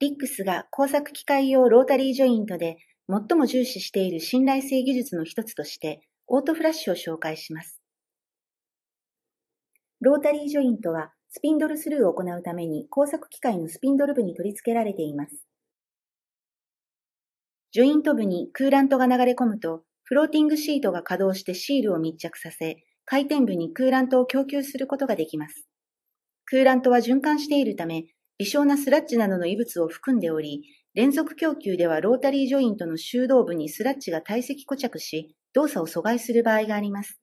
リックスが工作機械用ロータリージョイントで最も重視している信頼性技術の一つとしてオートフラッシュを紹介します。ロータリージョイントはスピンドルスルーを行うために工作機械のスピンドル部に取り付けられています。ジョイント部にクーラントが流れ込むとフローティングシートが稼働してシールを密着させ回転部にクーラントを供給することができます。クーラントは循環しているため微小なスラッジなどの異物を含んでおり、連続供給ではロータリージョイントの修道部にスラッジが堆積固着し、動作を阻害する場合があります。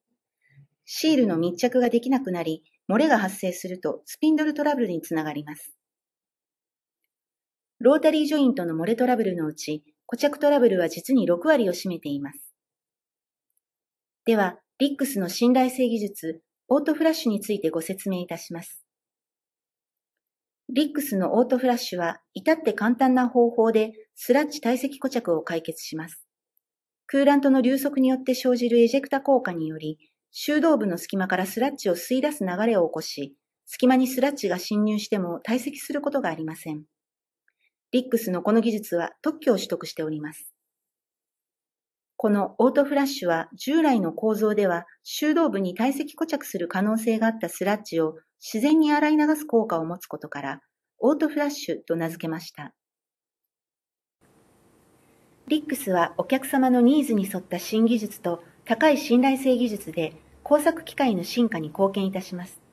シールの密着ができなくなり、漏れが発生するとスピンドルトラブルにつながります。ロータリージョイントの漏れトラブルのうち、固着トラブルは実に6割を占めています。では、リックスの信頼性技術、オートフラッシュについてご説明いたします。リックスのオートフラッシュは、至って簡単な方法でスラッジ堆積固着を解決します。クーラントの流速によって生じるエジェクタ効果により、修道部の隙間からスラッジを吸い出す流れを起こし、隙間にスラッジが侵入しても堆積することがありません。リックスのこの技術は特許を取得しております。このオートフラッシュは従来の構造では修道部に堆積固着する可能性があったスラッジを自然に洗い流す効果を持つことからオートフラッシュと名付けました。リックスはお客様のニーズに沿った新技術と高い信頼性技術で工作機械の進化に貢献いたします。